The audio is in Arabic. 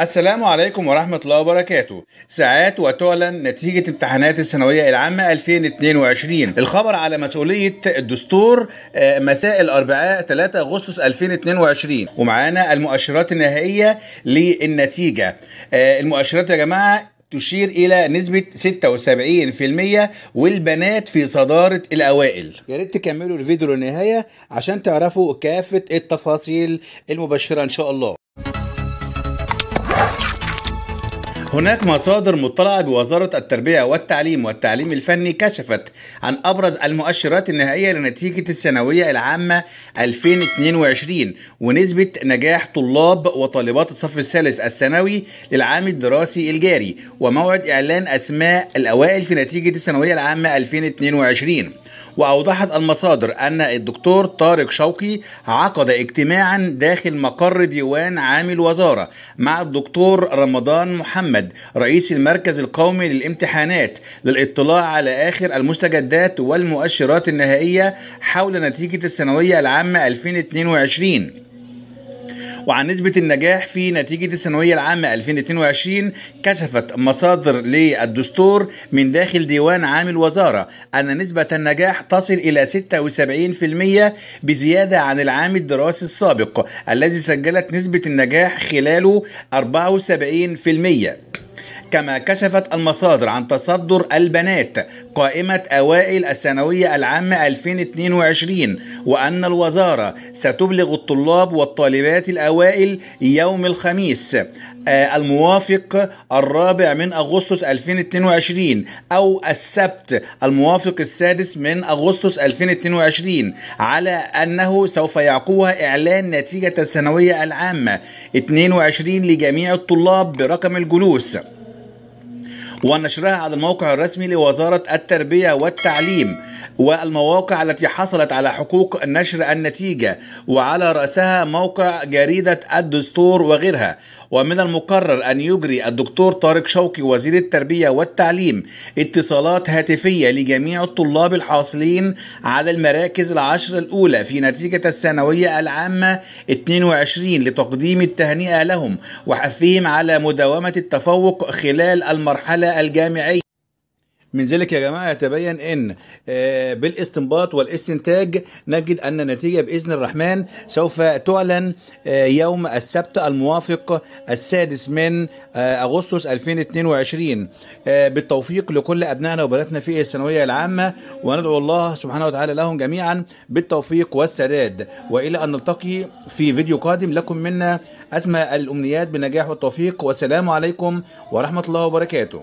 السلام عليكم ورحمة الله وبركاته ساعات وتعلن نتيجة امتحانات الثانوية العامة 2022 الخبر على مسؤولية الدستور آه، مساء الأربعاء 3 أغسطس 2022 ومعانا المؤشرات النهائية للنتيجة آه، المؤشرات يا جماعة تشير الى نسبه 76% والبنات في صداره الاوائل يا ريت تكملوا الفيديو للنهايه عشان تعرفوا كافه التفاصيل المبشره ان شاء الله هناك مصادر مطلعة بوزارة التربية والتعليم والتعليم الفني كشفت عن أبرز المؤشرات النهائية لنتيجة الثانوية العامة 2022 ونسبة نجاح طلاب وطالبات الصف الثالث الثانوي للعام الدراسي الجاري وموعد إعلان أسماء الأوائل في نتيجة الثانوية العامة 2022 وأوضحت المصادر أن الدكتور طارق شوقي عقد اجتماعا داخل مقر ديوان عام الوزارة مع الدكتور رمضان محمد محمد رئيس المركز القومي للامتحانات للاطلاع على آخر المستجدات والمؤشرات النهائية حول نتيجة الثانوية العامة 2022 وعن نسبة النجاح في نتيجة الثانوية العامة 2022 كشفت مصادر للدستور من داخل ديوان عام الوزارة أن نسبة النجاح تصل إلى 76% بزيادة عن العام الدراسي السابق الذي سجلت نسبة النجاح خلاله 74% كما كشفت المصادر عن تصدر البنات قائمة أوائل الثانوية العامة 2022 وأن الوزارة ستبلغ الطلاب والطالبات الأوائل يوم الخميس آه، الموافق الرابع من أغسطس 2022 أو السبت الموافق السادس من أغسطس 2022 على أنه سوف يعقوها إعلان نتيجة الثانوية العامة 22 لجميع الطلاب برقم الجلوس ونشرها على الموقع الرسمي لوزارة التربية والتعليم والمواقع التي حصلت على حقوق نشر النتيجة وعلى رأسها موقع جريدة الدستور وغيرها ومن المقرر أن يجري الدكتور طارق شوقي وزير التربية والتعليم اتصالات هاتفية لجميع الطلاب الحاصلين على المراكز العشر الأولى في نتيجة الثانوية العامة 22 لتقديم التهنئة لهم وحثهم على مداومة التفوق خلال المرحلة الجامعية من ذلك يا جماعة يتبين أن آه، بالاستنباط والاستنتاج نجد أن النتيجة بإذن الرحمن سوف تعلن آه، يوم السبت الموافق السادس من آه، أغسطس 2022 بالتوفيق لكل أبنائنا وبناتنا في الثانوية العامة وندعو الله سبحانه وتعالى لهم جميعا بالتوفيق والسداد وإلى أن نلتقي في فيديو قادم لكم منا أسمى الأمنيات بنجاح والتوفيق والسلام عليكم ورحمة الله وبركاته